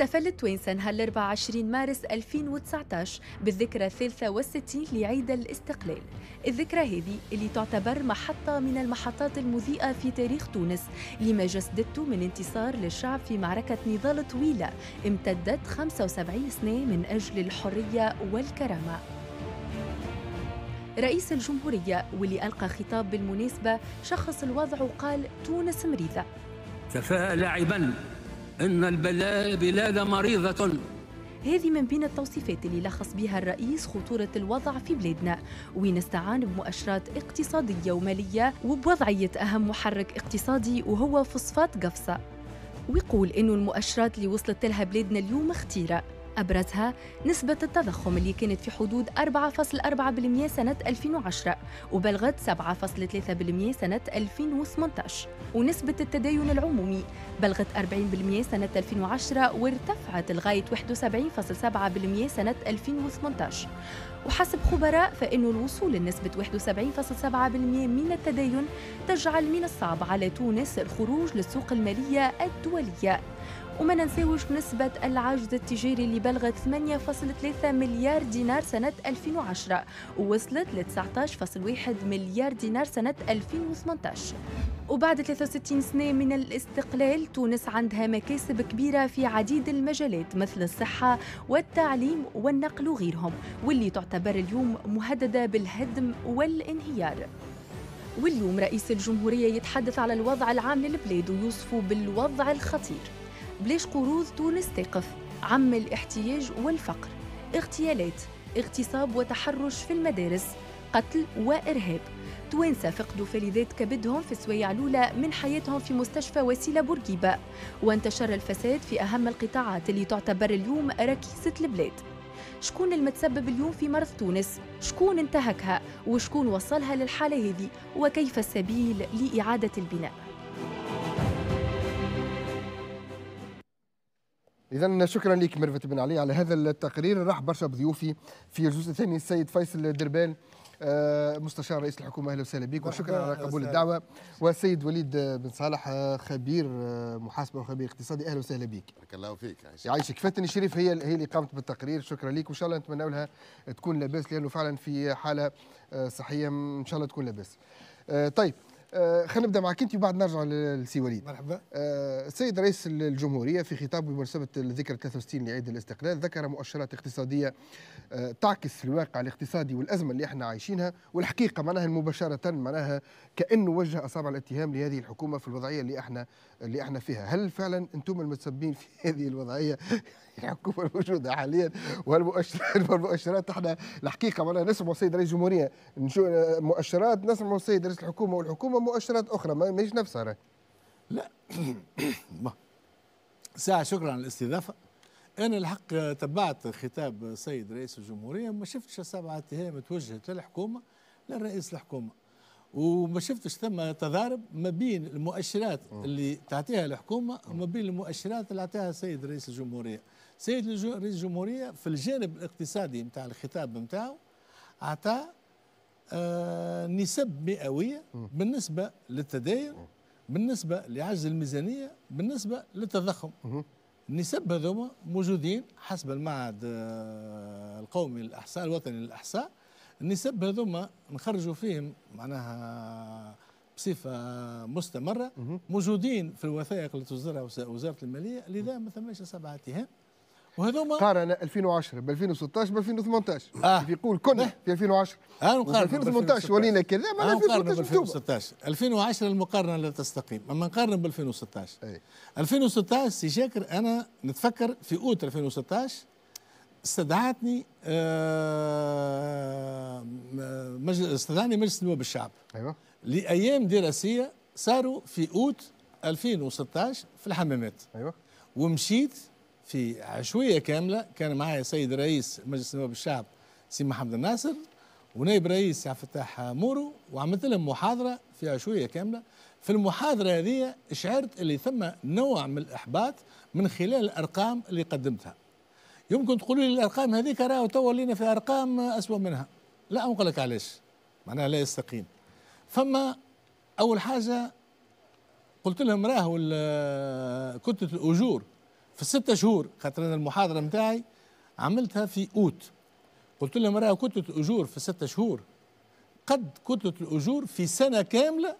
احتفلت توينسنها هال 24 مارس 2019 بالذكرى 63 لعيد الاستقلال الذكرى هذه اللي تعتبر محطة من المحطات المذيئة في تاريخ تونس لما جسدته من انتصار للشعب في معركة نضال طويلة امتدت 75 سنة من أجل الحرية والكرامة رئيس الجمهورية واللي ألقى خطاب بالمناسبة شخص الوضع وقال تونس مريضة تفاءل لاعبا إن البلاد مريضة هذه من بين التوصيفات اللي لخص بها الرئيس خطورة الوضع في بلادنا ونستعان بمؤشرات اقتصادية ومالية وبوضعية أهم محرك اقتصادي وهو فصفات قفصة ويقول أنه المؤشرات اللي وصلت لها بلادنا اليوم خطيرة أبرزها نسبة التضخم اللي كانت في حدود 4.4% سنة 2010 وبلغت 7.3% سنة 2018 ونسبة التدين العمومي بلغت 40% سنة 2010 وارتفعت لغاية 71.7% سنة 2018 وحسب خبراء فإن الوصول لنسبة 71.7% من التدين تجعل من الصعب على تونس الخروج للسوق المالية الدولية وما ننساوش نسبة العجز التجاري اللي بلغت 8.3 مليار دينار سنة 2010 ووصلت ل 19.1 مليار دينار سنة 2018 وبعد 63 سنة من الاستقلال تونس عندها مكاسب كبيرة في عديد المجالات مثل الصحة والتعليم والنقل وغيرهم واللي تعتبر اليوم مهددة بالهدم والانهيار واليوم رئيس الجمهورية يتحدث على الوضع العام للبلاد ويوصفه بالوضع الخطير بلاش قروض تونس تقف عم الاحتياج والفقر اغتيالات اغتصاب وتحرش في المدارس قتل وإرهاب توانسة فقدوا فلذات كبدهم في سوايع الأولى من حياتهم في مستشفى وسيلة بورقيبة وانتشر الفساد في أهم القطاعات اللي تعتبر اليوم ركيزة البلاد شكون المتسبب اليوم في مرض تونس شكون انتهكها وشكون وصلها للحالة هذه وكيف السبيل لإعادة البناء إذا شكرا لك مرفت بن علي على هذا التقرير راح برشا بضيوفي في الجزء الثاني السيد فيصل دربال آه، مستشار رئيس الحكومه اهلا وسهلا بك وشكرا على قبول الدعوه والسيد وليد بن صالح آه، خبير آه، محاسبه وخبير اقتصادي اهلا وسهلا بك بارك الله فيك يعيشك فاتني شريف هي هي اللي قامت بالتقرير شكرا لك وان شاء الله نتمنى لها تكون لاباس لانه فعلا في حاله صحيه ان شاء الله تكون لاباس طيب آه، خلينا نبدا معك انت وبعد نرجع للسي وليد مرحبا آه، السيد رئيس الجمهوريه في خطاب بمناسبه الذكرى 63 لعيد الاستقلال ذكر مؤشرات اقتصاديه آه، تعكس في الواقع الاقتصادي والازمه اللي احنا عايشينها والحقيقه معناها مباشره معناها كانه وجه اصابع الاتهام لهذه الحكومه في الوضعيه اللي احنا اللي احنا فيها هل فعلا انتم المتسببين في هذه الوضعيه الحكومه الموجوده حاليا والمؤشرات والمؤشرات احنا الحقيقه معناها نسمع السيد رئيس الجمهوريه نشوف مؤشرات نسمع السيد رئيس الحكومه والحكومه مؤشرات اخرى ما مش نفسها رأي. لا ساعة شكرا على الاستضافه انا الحق تبعت خطاب سيد رئيس الجمهوريه ما شفتش سبعه اتهام توجهت للحكومه للرئيس الحكومه وما شفتش ثم تضارب ما بين المؤشرات اللي تعطيها الحكومه وما بين المؤشرات اللي اعطاها السيد رئيس الجمهوريه سيد رئيس الجمهورية في الجانب الاقتصادي نتاع الخطاب نتاعو عطى آه، نسب مئوية بالنسبة للتداين بالنسبة لعجز الميزانية بالنسبة للتضخم النسب هذوما موجودين حسب المعهد آه، القومي للإحصاء الوطني للإحصاء النسب هذوما نخرجوا فيهم معناها بصفة مستمرة موجودين في الوثائق اللي تصدرها وزارة المالية لذا ما ثماش سبعة اتهام وهذوما قارن 2010 ب 2016 ب 2018 آه. يقول كنا في 2010 آه نقارن 2018 ولينا كذا ما آه نقارن ب 2016 2010 المقارنه لا تستقيم اما نقارن ب 2016 أي. 2016 سي شاكر انا نتفكر في اوت 2016 استدعتني آه مجلس استدعاني مجلس النواب الشعب ايوه لايام دراسيه صاروا في اوت 2016 في الحمامات ايوه ومشيت في عشوية كاملة كان معايا سيد رئيس مجلس النواب الشعب سي محمد الناصر ونائب رئيس عبد الفتاح مورو وعملت لهم محاضرة في عشوية كاملة في المحاضرة هذه شعرت اللي ثم نوع من الإحباط من خلال الأرقام اللي قدمتها يمكن تقولوا لي الأرقام هذيك راهو تو لينا في أرقام أسوأ منها لا نقول لك علاش معناها لا يستقيم فما أول حاجة قلت لهم راهو كتلة الأجور في ستة شهور خاطر انا المحاضره نتاعي عملتها في اوت قلت لهم راه كتله الاجور في ستة شهور قد كتله الاجور في سنه كامله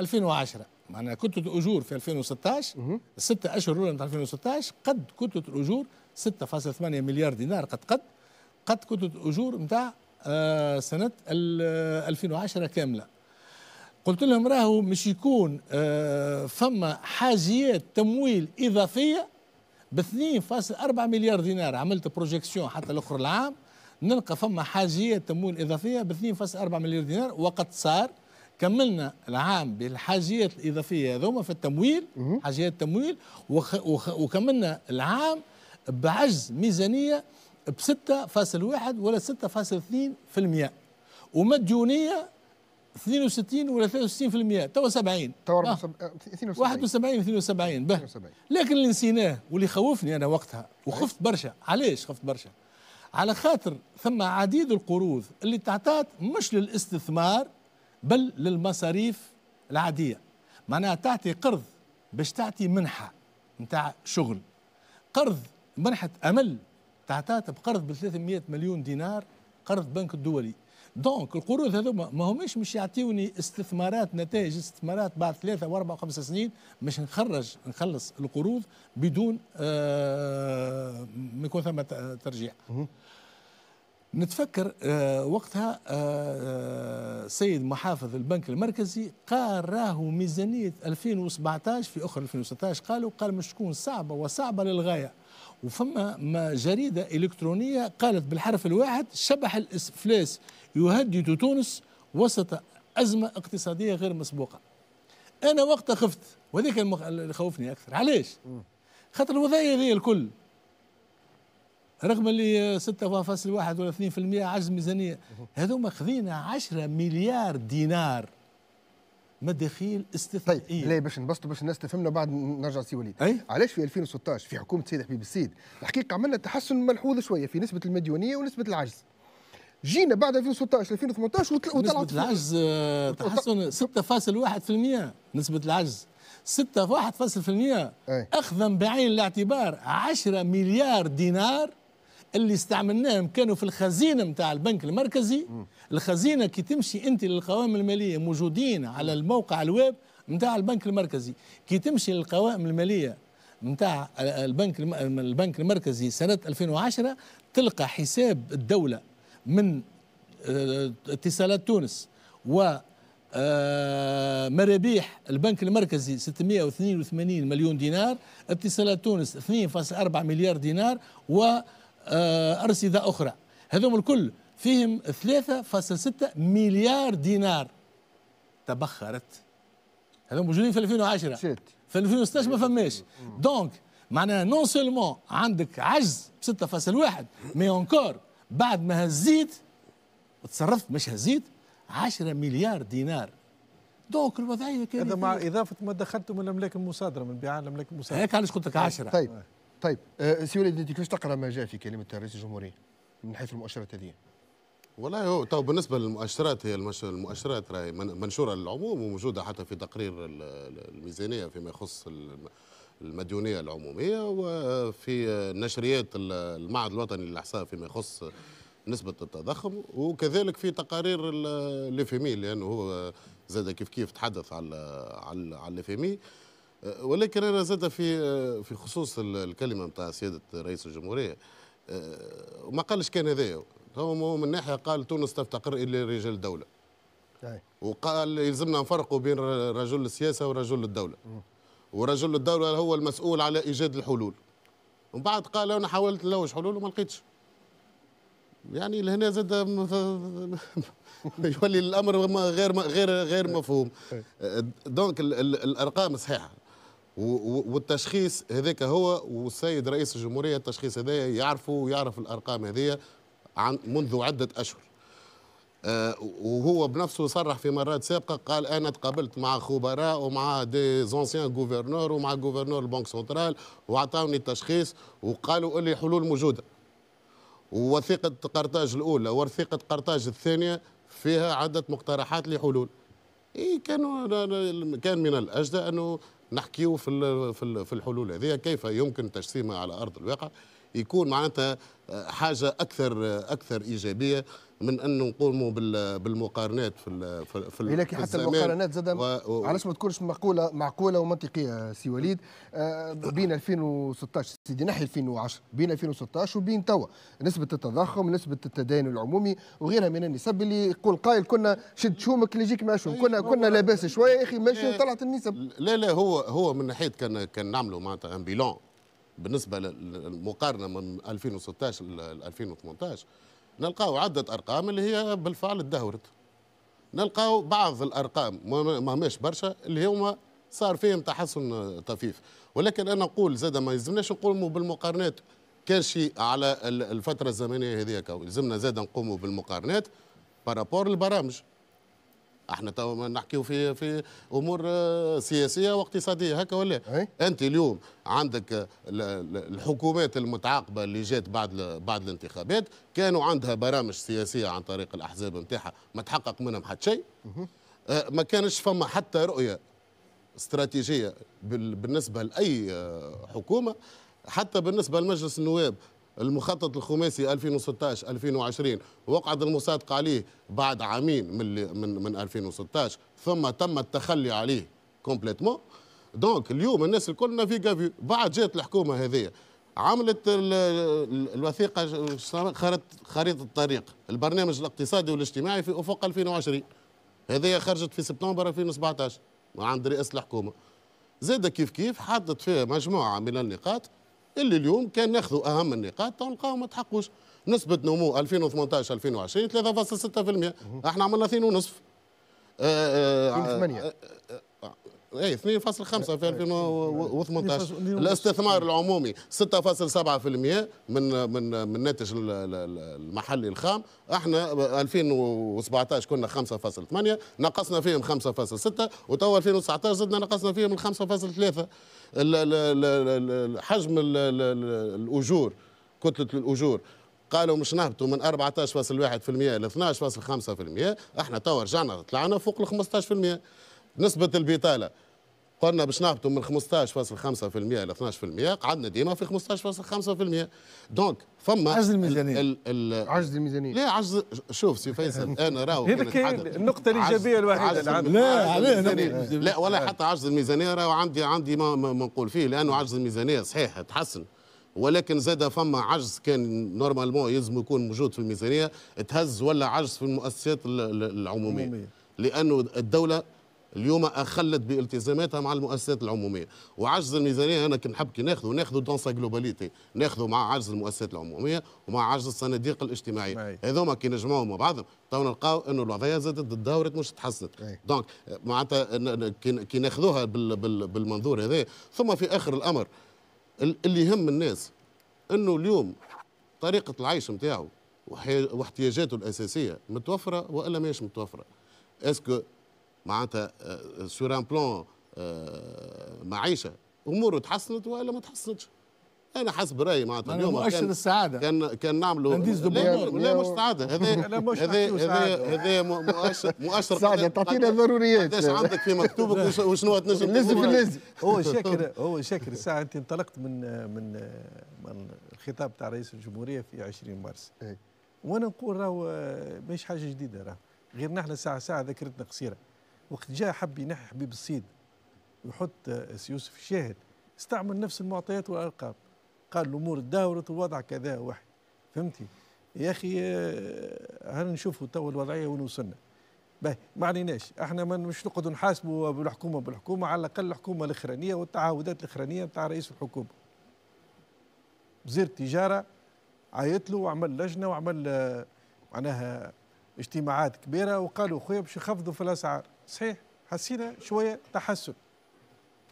2010 معناها كتله الاجور في 2016 الستة اشهر الاولى نتاع 2016 قد كتله الاجور 6.8 مليار دينار قد قد قد كتله الاجور نتاع آه سنه 2010 كامله قلت لهم راهو مش يكون آه، فما حاجيات تمويل اضافيه ب 2.4 مليار دينار عملت بروجيكسيون حتى الاخر العام نلقى فما حاجيه تمويل اضافيه ب 2.4 مليار دينار وقد صار كملنا العام بالحاجيات الاضافيه هذوما في التمويل حاجيات التمويل وخ وخ وكملنا العام بعجز ميزانيه ب 6.1 ولا 6.2% ومديونيه 62 ولا 63% توا 70 توا 72 71 72 به لكن اللي نسيناه واللي خوفني انا وقتها إيه. وخفت برشا علاش خفت برشا على خاطر ثم عديد القروض اللي تعطات مش للاستثمار بل للمصاريف العاديه معناها تعطي قرض باش تعطي منحه نتاع شغل قرض منحه امل تعطات بقرض ب 300 مليون دينار قرض بنك الدولي دونك القروض هذوما ما همش مش يعطيوني استثمارات نتائج استثمارات بعد ثلاثة وأربعة وخمسة سنين باش نخرج نخلص القروض بدون آه، ما يكون ثم ترجيع نتفكر آه، وقتها آه، سيد محافظ البنك المركزي قال راهو ميزانية 2017 في أخر 2016 قالوا قال مش تكون صعبة وصعبة للغاية وفما ما جريدة إلكترونية قالت بالحرف الواحد شبح الإفلاس يهدد تونس وسط أزمة اقتصادية غير مسبوقة أنا وقتها خفت وهذاك اللي خوفني أكثر علاش؟ خاطر الوضعيه هذه الكل رغم اللي 6.1 ولا 2% عجز ميزانية هذوما خذينا 10 مليار دينار مداخيل استثنائيه طيب لا باش نبسطوا باش الناس تفهمنا بعد نرجع سي وليد أي؟ علاش في 2016 في حكومه سيد حبيب السيد الحقيقه عملنا تحسن ملحوظ شويه في نسبه المديونيه ونسبه العجز جينا بعد 2016 2018 وطلعت آه، نسبه العجز تحسن 6.1% نسبه العجز 6.1% اخذا بعين الاعتبار 10 مليار دينار اللي استعملناهم كانوا في الخزينه نتاع البنك المركزي الخزينه كي تمشي انت للقوائم الماليه موجودين على الموقع الويب نتاع البنك المركزي كي تمشي للقوائم الماليه نتاع البنك البنك المركزي سنه 2010 تلقى حساب الدوله من آه، اتصالات تونس و آه، مرابيح البنك المركزي 682 مليون دينار اتصالات تونس 2.4 مليار دينار و آه، أرصدة أخرى هذوم الكل فيهم 3.6 مليار دينار تبخرت هذا موجودين في 2010 في 2016 ما فماش دونك معناها نون سولمون عندك عجز ب 6.1 مي اونكور بعد ما هزيت وتصرفت مش هزيت 10 مليار دينار دونك الوضعيه كانت هذا مع اضافه ما دخلتم من الاملاك المصادره من بيعان الاملاك المصادره هيك علاش قلت لك 10 طيب طيب آه، سي وليد انت كيفاش تقرا ما جاء في كلمه رئيس الجمهوريه من حيث المؤشرات هذه؟ والله هو تو بالنسبه للمؤشرات هي المؤشرات راهي منشوره للعموم وموجوده حتى في تقرير الميزانيه فيما يخص المديونيه العموميه وفي نشريات المعهد الوطني للاحصاء فيما يخص نسبه التضخم وكذلك في تقارير ليفيمي لانه هو زاد كيف كيف تحدث على على على أه، ولكن انا زاد في أه، في خصوص الكلمه نتاع سياده رئيس الجمهوريه أه، ما قالش كان هذايا هو من ناحيه قال تونس تفتقر الى رجال دوله وقال يلزمنا نفرقوا بين رجل السياسه ورجل الدوله ورجل الدوله هو المسؤول على ايجاد الحلول ومن بعد قال انا حاولت نلوج حلول وما لقيتش يعني لهنا زاد يولي الامر غير غير غير مفهوم دونك الارقام صحيحه والتشخيص هذاك هو والسيد رئيس الجمهوريه التشخيص هذا يعرفه ويعرف الارقام هذه عن منذ عده اشهر آه وهو بنفسه صرح في مرات سابقه قال انا تقابلت مع خبراء ومع دي زونسيان غوفرنور ومع غوفرنور البنك سنترال واعطوني التشخيص وقالوا اللي حلول موجوده ووثيقه قرطاج الاولى ووثيقه قرطاج الثانيه فيها عده مقترحات لحلول إيه كانوا كان من الاجدى انه نحكيه في الحلول هذه كيف يمكن تجسيمها على ارض الواقع يكون معناتها آه، حاجه اكثر آه، اكثر ايجابيه من انه نقوموا بالمقارنات في في في لكن حتى المقارنات زاد علاش ما تكونش معقوله معقوله ومنطقيه آه، سي وليد بين 2016 سيدي نحي 2010 بين 2016 وبين توا نسبه التضخم نسبه التدين العمومي وغيرها من النسب اللي يقول قائل كنا شد شومك اللي يجيك معشوم كنا كنا لاباس شويه يا اخي ماشي وطلعت النسب لا لا هو هو من ناحيه كان كان نعملوا معناتها ان بيلون بالنسبه للمقارنه من 2016 ل 2018 نلقاو عده ارقام اللي هي بالفعل تدهورت نلقاو بعض الارقام ما ماش برشا اللي هما صار فيهم تحسن طفيف ولكن انا نقول زاد ما يلزمناش نقوموا بالمقارنات كان شيء على الفتره الزمنيه هذيك يلزمنا زاد نقوموا بالمقارنات بارابور البرامج احنا تو نحكيو في في امور آه، سياسيه واقتصاديه هكا ولا أي؟ انت اليوم عندك آه، الحكومات المتعاقبه اللي جات بعد بعد الانتخابات كانوا عندها برامج سياسيه عن طريق الاحزاب نتاعها ما تحقق منهم حتى شيء آه، ما كانش فما حتى رؤيه استراتيجيه بالنسبه لاي حكومه حتى بالنسبه لمجلس النواب المخطط الخماسي 2016 2020 وقعت المصادقه عليه بعد عامين من من, من 2016 ثم تم التخلي عليه كومبليتمون دونك اليوم الناس الكلنا في بعد جات الحكومه هذه عملت الوثيقه خريطه الطريق البرنامج الاقتصادي والاجتماعي في افق 2020 هذه خرجت في سبتمبر 2017 عند رئاسه الحكومه زاد كيف كيف حطت فيها مجموعه من النقاط اللي اليوم كان ناخذوا اهم النقاط تلقاهم ما تحقوش نسبه نمو 2018 2020 3.6% احنا عملنا 2.5 ونصف 2008 آه، آه، آه، اي 2.5 في 2018 إيه، إيه، الاستثمار العمومي 6.7% من من من الناتج المحلي الخام احنا 2017 كنا 5.8 نقصنا فيهم 5.6 وتوا 2019 زدنا نقصنا فيهم 5.3 حجم الاجور كتله الاجور قالوا مش نهبطوا من 14.1% ل 12.5% احنا توا رجعنا طلعنا فوق ال 15% نسبة البطالة قلنا باش نهبطوا من 15.5% ل 12% قعدنا ديما في 15.5% دونك فما عجز الميزانيه ال ال عجز الميزانيه لا عجز شوف سي فيصل انا راهو النقطه الايجابيه الوحيده لا علاه لا ولا حتى عجز الميزانيه راهو عندي عندي ما نقول فيه لانه عجز الميزانيه صحيح تحسن ولكن زاد فما عجز كان نورمالمون يلزم يكون موجود في الميزانيه تهز ولا عجز في المؤسسات العموميه لانه الدوله اليوم اخلت بالتزاماتها مع المؤسسات العموميه وعجز الميزانيه انا كي نحب كي ناخذه ناخذه دون سا جلوباليتي ناخذه مع عجز المؤسسات العموميه ومع عجز الصناديق الاجتماعيه هذوما كي نجمعهم مع بعضهم تو نلقاو انه الوضعيه زادت تدهورت مش تحسنت دونك معناتها كي ناخذوها بالمنظور هذا ثم في اخر الامر اللي يهم الناس انه اليوم طريقه العيش نتاعو واحتياجاته الاساسيه متوفره والا ماهيش متوفره اسكو معناتها سور ان بلون معيشه اموره تحسنت والا ما تحسنتش انا حسب رايي معناتها اليوم مؤشر السعاده كان كان نعملوا لا مش سعاده هذا هذا هذا مؤشر مؤشر سعاده تعطينا ضروريات قداش عندك في مكتوبك وشنو تنجم لازم لازم هو شاكر هو شاكر الساعه انت انطلقت من من من الخطاب تاع رئيس الجمهوريه في 20 مارس إيه. وانا نقول راهو ماهيش حاجه جديده راهو غير نحن ساعه ساعه ذاكرتنا قصيره وقت جاء حب ينحي حبيب الصيد ويحط يوسف الشاهد استعمل نفس المعطيات والارقام قال الامور تداورت الوضع كذا واحد فهمتي يا اخي آه، هل نشوفوا تو الوضعيه وين وصلنا باهي ما عليناش احنا ما مش نقعدوا نحاسبوا بالحكومه بالحكومه على الاقل الحكومه الاخرانيه والتعهدات الاخرانيه نتاع رئيس الحكومه وزير التجاره عيط له وعمل لجنه وعمل آه، معناها اجتماعات كبيره وقالوا خويا باش يخفضوا في الاسعار صحيح حسينا شويه تحسن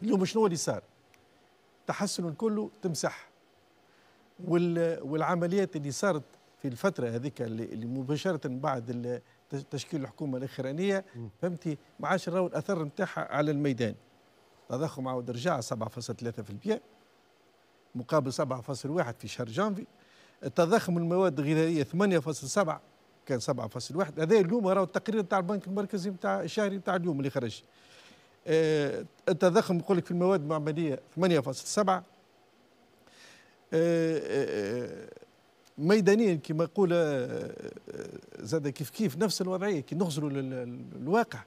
اليوم شنو اللي صار تحسن كله تمسح والعمليات اللي صارت في الفتره هذيك اللي مباشره بعد تشكيل الحكومه الاخرانيه فهمتي ما عادش نراو الاثر نتاعها على الميدان تضخم عاود رجع 7.3% مقابل 7.1 في شهر جانفي التضخم المواد الغذائيه 8.7 كان 7.1 هذا اليوم راهو التقرير نتاع البنك المركزي نتاع الشهري نتاع اليوم اللي خرج آه، التضخم يقول لك في المواد المعمليه 8.7 آه، آه، ميدانيا كما يقول زاد كيف كيف نفس الوضعيه كي نخزروا للواقع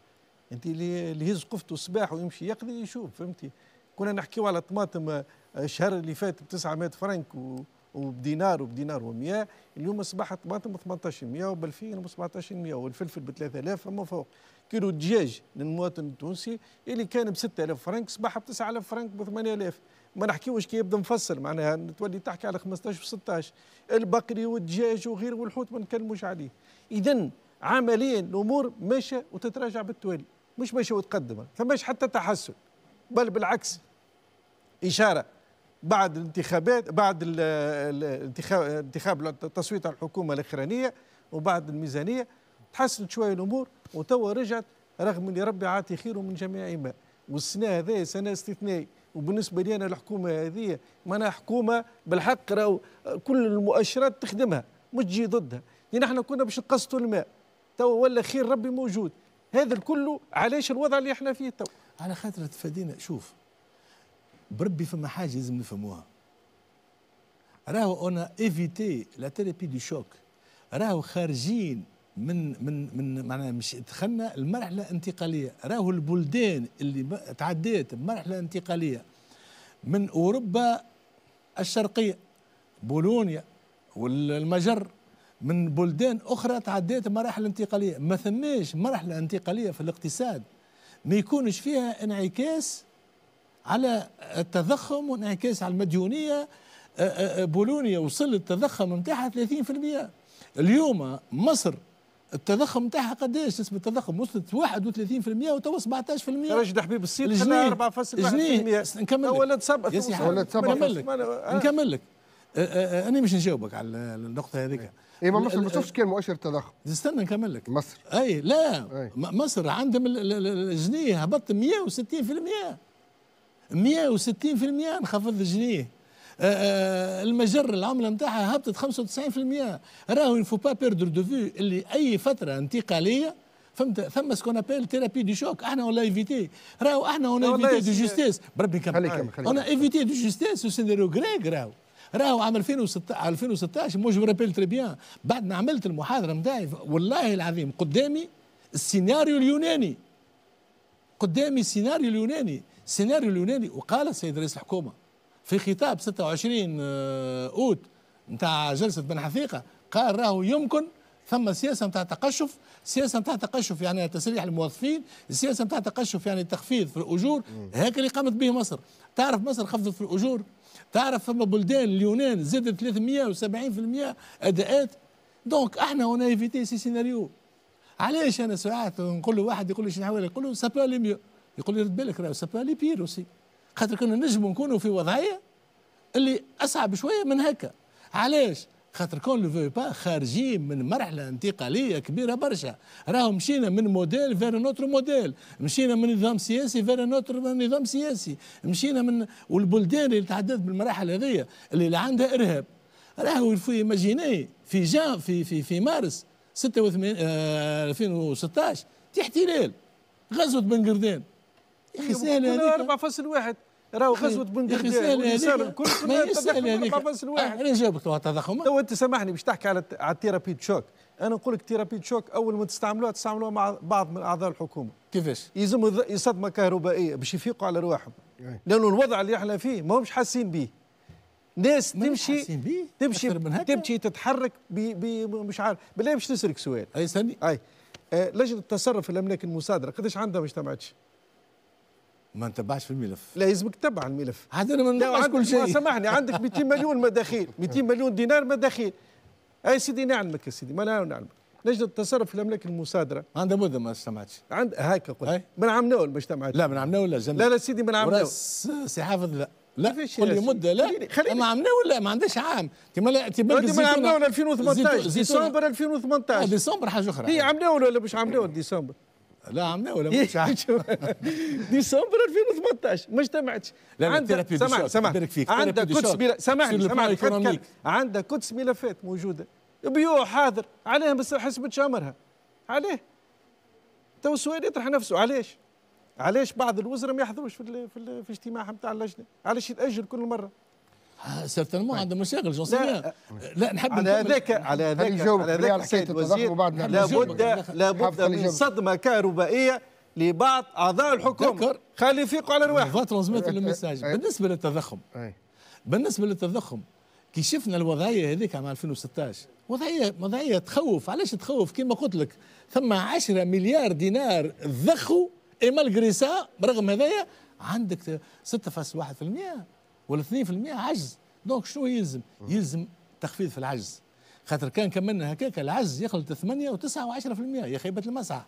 انت اللي يهز قفته الصباح ويمشي يقضي يشوف فهمتي كنا نحكيو على طماطم الشهر اللي فات ب 900 فرنك و وبدينار وبدينار و100 اليوم اصبح الطماطم ب 1800 وبالفين ب 1700 والفلفل ب 3000 فما فوق كيلو دجاج للمواطن التونسي اللي كان ب 6000 فرنك اصبح ب 9000 فرنك ب 8000 ما نحكيوش كي يبدا مفصل معناها تولي تحكي على 15 و 16 البقري والدجاج وغيره والحوت ما نتكلموش عليه اذا عمليا الامور ماشيه وتتراجع بالتوالي مش ماشيه وتقدم فماش حتى تحسن بل بالعكس اشاره بعد الانتخابات بعد انتخاب التصويت على الحكومه الاخرانيه وبعد الميزانيه تحسنت شويه الامور وتوا رجعت رغم اللي ربي عاطي خير من جميع ما والسنه هذه سنه استثنائي وبالنسبه لي انا الحكومه هذه معناها حكومه بالحق راهو كل المؤشرات تخدمها مش تجي ضدها لان يعني احنا كنا باش نقسطوا الماء توا ولا خير ربي موجود هذا الكل علاش الوضع اللي احنا فيه توا على خاطر تفادينا شوف بربي فما حاجه لازم نفهموها راهو انا ايفيتي لا ثيرابي دو شوك راهو خارجين من من من معناها مش دخلنا المرحله الانتقاليه راهو البلدان اللي تعديت بمرحله انتقاليه من اوروبا الشرقيه بولونيا والمجر من بلدان اخرى تعديت مراحل انتقاليه ما ثماش مرحله انتقاليه في الاقتصاد ما يكونش فيها انعكاس على التضخم وانعكاس على المديونيه آه، آه، آه، بولونيا وصل التضخم نتاعها 30% اليوم مصر التضخم نتاعها قداش نسبة التضخم وصلت 31% وتوا 17% يا راجل حبيب الصيت خلينا 4.1% نكمل ولا تسبق ولا تسبق نكمل لك نكمل لك انا مش نجاوبك على النقطة هذيك اي إيه، ما مصر ما تشوفش كان مؤشر التضخم استنى نكمل لك مصر اي لا أي. مصر عندهم الجنيه هبط 160% 160% انخفض الجنيه أه، أه، المجر العمله نتاعها هبطت 95% راهو فو با بيردر دو فيو اللي اي فتره انتقاليه فهمت ثم سكون ابيل ثيرابي دي شوك احنا ولا ايفيتي راهو احنا ولا ايفيتي دو جوستيس بربي كمل انا ايفيتي دو جوستيس وسيناريو غريغ راهو راهو عام 2016 2016 مو جو رابيل تري بيان بعد ما عملت المحاضره نتاعي والله العظيم قدامي السيناريو اليوناني قدامي السيناريو اليوناني السيناريو اليوناني وقال السيد رئيس الحكومه في خطاب 26 آه، اوت نتاع جلسه بن حثيقه قال راهو يمكن ثم سياسه نتاع تقشف سياسه نتاع تقشف يعني تسريح الموظفين سياسه نتاع تقشف يعني التخفيض في الاجور هكا اللي قامت به مصر تعرف مصر خفضت في الاجور تعرف ثم بلدان اليونان زادت 370% اداءات دونك احنا هنا ايفيتي سي سيناريو علاش انا ساعات نقول له واحد يقول لي شنو حوالي نقول له سا بو لي ميو يقول لي رد بالك راه سابا لي بير اوسي خاطر كنا نجموا نكونوا في وضعيه اللي اصعب شويه من هكا علاش خاطر كون لو با خارجين من مرحله انتقاليه كبيره برشا راهو مشينا من موديل فير نوتر موديل مشينا من نظام سياسي فير نوتر نظام سياسي مشينا من والبلدان اللي تعددت بالمراحل هذيا اللي, اللي عندها ارهاب راهو في ماجيني في جا في في في مارس 86 2016 تحتلال غزوه بنقردان يا اخي سهله هذيك واحد راهو غزوه بن قردان كل ما يسال هذيك واحد انا جاوبك التضخم تو انت سامحني باش تحكي على التيرابي شوك انا نقول لك تيرابي شوك اول ما تستعملوها تستعملوها مع بعض من اعضاء الحكومه كيفاش؟ يلزم صدمة كهربائيه باش يفيقوا على رواحهم لانه الوضع اللي احنا فيه ما همش حاسين به ناس تمشي تمشي تمشي تتحرك بي بي مش عارف بالله باش نسالك سؤال اي سني اي أه، لجنه التصرف في الاملاك المصادره قداش عندها ما اجتمعتش؟ ما نتبعش في الملف لازمك تتبع الملف هذا انا ما نتبعش كل شيء سامحني عندك 200 مليون مداخيل 200 مليون دينار مداخيل اي سيدي نعلمك يا سيدي ما نعلمك لجنه التصرف في الاملاك المصادره عندها مده ما استمعتش عند هكا قلت من عام نول ما اجتمعتش لا من عام نول لا لا لا سيدي من عام نول سي حافظ لا لا قول لي مده لا خليني خليني ما عملنا لا ما عندهاش عام تما لا من عام عملنا 2018 ديسمبر 2018 آه، ديسمبر حاجه اخرى هي عام نول ولا مش عام نول ديسمبر لا عمنا ولا إيه. مش ديسمبر 2018 ما اجتمعتش لا عندك سمع سمع عندك كتس سمعني سمعني عندك كتس ملفات موجوده بيوع حاضر عليها بس حسب تشامرها عليه تو السؤال يطرح نفسه علاش علاش بعض الوزراء ما يحضروش في في, في الاجتماع نتاع اللجنه علاش يتاجل كل مره سيرتينمون عنده مشاكل جون لا, لا نحب على هذاك على هذاك على هذاك السيد الوزير لابد لابد من صدمه كهربائيه لبعض اعضاء الحكومه خلي يفيقوا على رواحهم ترانزميت الميساج بالنسبه للتضخم بالنسبه للتضخم كي شفنا الوضعيه هذيك عام 2016 وضعيه وضعيه تخوف علاش تخوف كما قلت لك ثم 10 مليار دينار ذخوا اي مالغري سا برغم هذايا عندك 6.1% ولا 2% عجز دونك شنو يلزم؟ يلزم تخفيض في العجز خاطر كان كملنا هكاك العجز يخلط 8 و9 و10% يا خيبه المسعى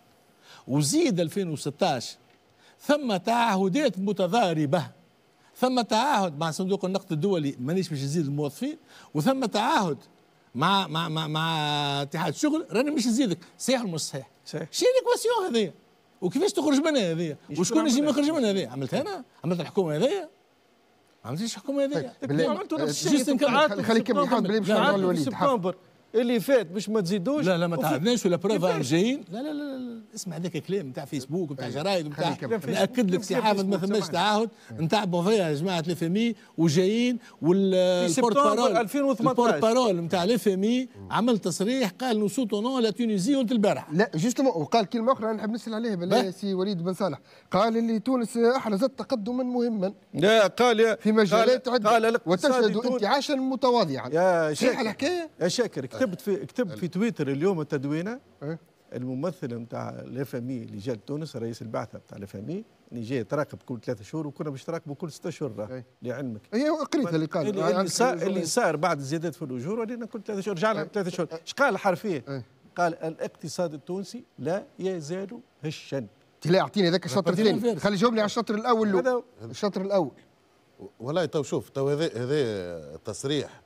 وزيد 2016 ثم تعهدات متضاربه ثم تعهد مع صندوق النقد الدولي مانيش باش نزيد الموظفين وثم تعهد مع مع مع, مع اتحاد الشغل راني مش نزيدك صحيح ولا مش صحيح؟ صحيح شنو الاكواسيون هذه؟ وكيفاش تخرج منها هذه؟ وشكون يجي يخرج منها هذه؟ عملتها انا؟ عملت الحكومه هذه؟ ما عملتش حكومه هذه طيب, طيب، بالله عملتوا آه، نفس الشيء خليك نحاول بلي باش نرجعوا لوليد اللي فات باش ما تزيدوش لا لا ما تعبناش ولا بروفا جايين لا لا لا اسمع هذاك الكلام نتاع فيسبوك نتاع طيب، جرايد نتاع ناكد لك سي حافظ ما ثماش تعاهد إيه. نتاع بوفيا يا جماعه لي ام اي وجايين والبورت بارول 2018 البورت بارول نتاع لي ام اي عمل تصريح قال نو سوتونون لا تونيزي قلت البارح لا جوستومون وقال كلمه اخرى نحب نسال عليها بالله سي وليد بن صالح قال اللي تونس احرزت تقدما مهما لا قال في مجالات عده وتشهد انتعاشا متواضعا يا شاكر الحكايه يا شاكر كتبت في كتبت في تويتر اليوم التدوينه إيه؟ الممثل نتاع الاف اي اللي جاء لتونس رئيس البعثه نتاع الاف اي اللي جاي تراقب كل ثلاثة شهور وكنا باش تراقبوا كل ستة شهور إيه. لعلمك. اي قريت اللي قال اللي, صار اللي صار بعد الزيادات في الاجور ولينا كل ثلاثة شهور رجعنا إيه. ثلاثة شهور، ايش قال حرفيا؟ قال الاقتصاد التونسي لا يزال هشا. لا اعطيني هذاك الشطر الثاني، خلي جاوبني على الشطر الاول هذا الشطر الاول. والله تو شوف تو هذا هذا تصريح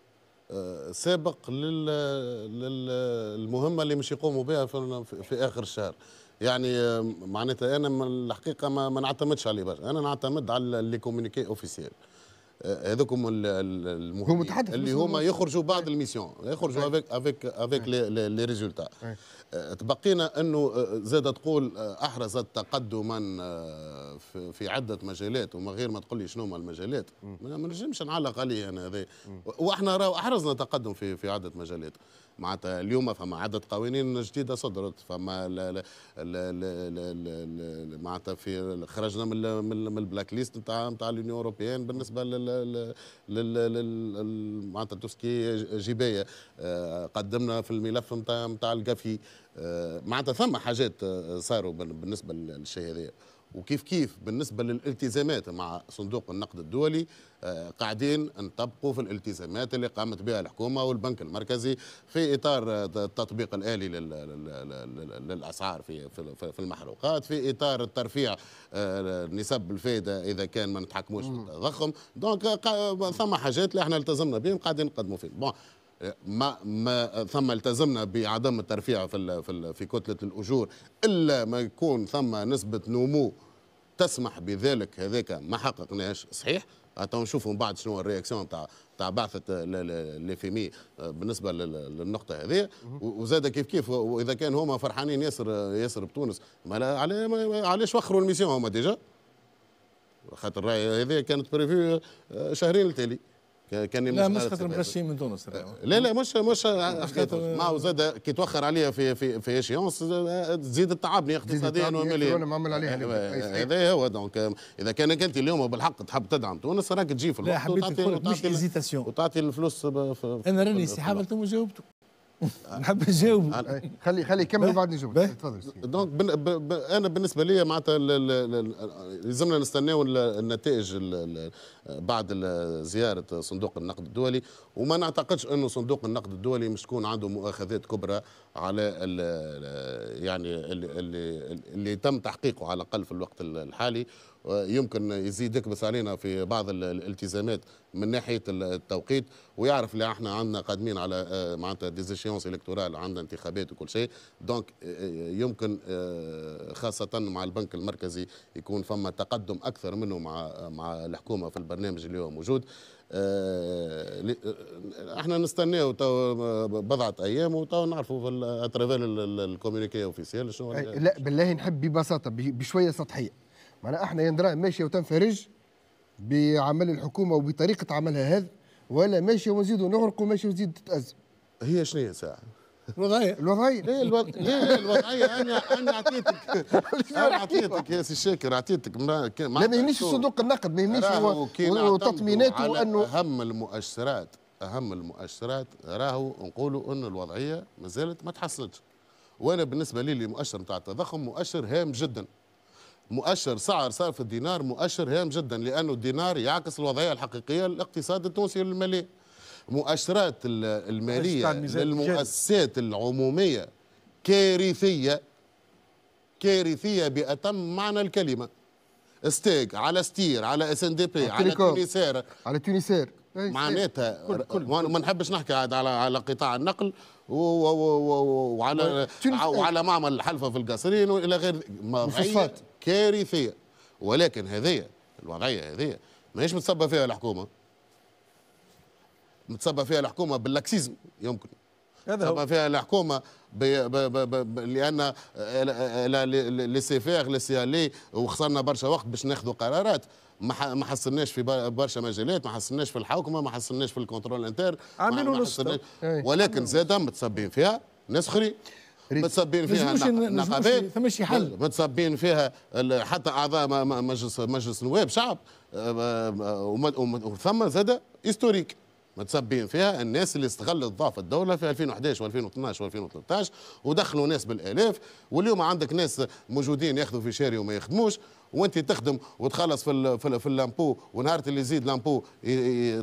سابق للمهمه اللي مش يقوموا بها في, اخر الشهر يعني معناتها انا الحقيقه ما, نعتمدش عليه برشا انا نعتمد على اللي كومونيكي اوفيسيال هذوكم المهم اللي هما يخرجوا بعد إيه. الميسيون يخرجوا افيك افيك افيك لي ريزولتا تبقينا انه أه، زاد تقول أه، احرزت تقدما أه، في عده مجالات وما غير ما تقول لي شنو هما المجالات ما نجمش نعلق عليه انا هذا واحنا راهو احرزنا تقدم في في عده مجالات معناتها اليوم فما عدد قوانين جديده صدرت فما معناتها في خرجنا من من البلاك ليست نتاع نتاع اليونيون اوروبيان بالنسبه لل معناتها توسكي جبايه آه، قدمنا في الملف نتاع نتاع الكافي آه، معناتها ثم حاجات آه، صاروا بالنسبه للشيء هذا وكيف كيف بالنسبة للالتزامات مع صندوق النقد الدولي آه، قاعدين نطبقوا في الالتزامات اللي قامت بها الحكومة والبنك المركزي في إطار آه، التطبيق الآلي للأسعار في المحروقات في إطار الترفيع آه، نسب الفائدة إذا كان ما نتحكموش في التضخم دونك ثم حاجات اللي احنا التزمنا بهم قاعدين نقدموا فيهم ما ما ثم التزمنا بعدم الترفيع في في, في كتله الاجور الا ما يكون ثم نسبه نمو تسمح بذلك هذاك ما حققناش صحيح حتى نشوفوا من بعد شنو الرياكسيون تاع تاع بعثه ليفيمي آه، بالنسبه للنقطه هذه وزاد كيف كيف واذا كان هما فرحانين ياسر ياسر بتونس ما علاش وخروا الميسيون هما ديجا خاطر الراي هذه كانت بريفيو آه، شهرين التالي كان لا مش خاطر مغشي من تونس لا لا مش مش مع زاد كي توخر عليها في في في اشيونس تزيد التعب اقتصاديا وماليا هذا هو دونك اذا كانك انت اليوم بالحق تحب تدعم تونس راك تجي في الوقت مش وتعطي الفلوس انا راني استحابه وجاوبتهم نحب نجاوب خلي خلي يكمل وبعد نجاوب تفضل دونك انا بالنسبه لي معناتها لازمنا نستناو النتائج بعد زياره صندوق النقد الدولي وما نعتقدش انه صندوق النقد الدولي مش تكون عنده مؤاخذات كبرى على يعني اللي, اللي تم تحقيقه على الاقل في الوقت الحالي يمكن يزيد يكبس علينا في بعض الالتزامات من ناحيه التوقيت ويعرف اللي احنا عندنا قادمين على آه، معناتها ديزيشيونس الكتورال عندنا انتخابات وكل شيء دونك آه، آه، يمكن خاصه مع البنك المركزي يكون فما تقدم اكثر منه مع مع الحكومه في البرنامج اللي هو موجود احنا نستناو تو بضعه ايام وتو نعرفوا في اترافيل الكوميونيكي اوفيسيال شنو إيه، لا بالله نحب ببساطه بشويه سطحيه معناها احنا يندرى ماشيه وتنفرج بعمل الحكومه وبطريقه عملها هذا ولا ماشيه ونزيدوا نغرقوا ماشيه ونزيد تتأزم هي شنو هي ساعه؟ الوضعيه الوضعيه ليه الوضعيه ليه الوضعيه انا انا اعطيتك انا اعطيتك يا سي شاكر اعطيتك لا ما يهمنيش صندوق النقد ما يهمنيش هو تطميناته اهم المؤشرات اهم المؤشرات راهو نقولوا انه الوضعيه ما زالت ما تحسنتش وانا بالنسبه لي المؤشر نتاع التضخم مؤشر هام جدا مؤشر سعر صرف الدينار مؤشر هام جدا لانه الدينار يعكس الوضعيه الحقيقيه للاقتصاد التونسي المالي مؤشرات الماليه للمؤسسات العموميه كارثيه كارثيه باتم معنى الكلمه ستيك على ستير على اس ان دي بي على تونسير على تونسير إيه، إيه. معناتها ما نحبش نحكي عاد على على قطاع النقل وعلى وعلى معمل الحلفه في القصرين والى غير الفوسفات كارثيه ولكن هذه الوضعيه هذه ماهيش متصبه فيها الحكومه متصبه فيها الحكومه باللاكسيزم يمكن هذا هو فيها الحكومه ب ب ب ب ب... لان لي سي فيغ لي سي الي وخسرنا برشا وقت باش ناخذوا قرارات ما ما حصلناش في برشا مجالات ما حصلناش في الحوكمه ما حصلناش في الكنترول انتر عاملين ولكن زاد متصبين فيها ناس اخرين متصبين فيها نقابات ثم شي حل متصبين فيها حتى اعضاء مجلس مجلس نواب شعب آه، آه، وثم زاد هيستوريك متصبين فيها الناس اللي استغلت ضعف الدولة في 2011 و2012 و2013 ودخلوا ناس بالآلاف واليوم عندك ناس موجودين ياخذوا في شاري وما يخدموش وانت تخدم وتخلص في ال في, في اللامبو ونهار اللي يزيد لامبو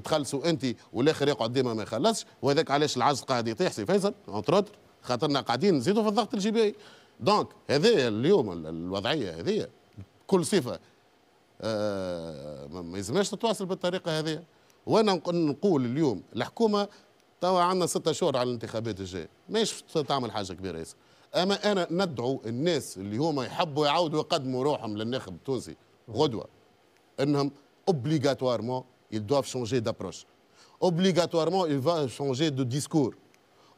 تخلصوا انت والاخر يقعد ديما ما يخلصش وهذاك علاش العجز قاعد يطيح سي فيصل اونتر خاطرنا قاعدين نزيدوا في الضغط الجبائي دونك هذايا اليوم الوضعيه هذه كل صفه آه ما يلزمهاش تتواصل بالطريقه هذه وانا نقول اليوم الحكومه توا عندنا ستة شهور على الانتخابات الجايه ماهيش تعمل حاجه كبيره ياسر اما انا ندعو الناس اللي هما يحبوا يعاودوا يقدموا روحهم للناخب التونسي غدوه انهم اوبليغاتوارمون يل doivent شونجي دابروش اوبليغاتوارمون يل دو ديسكور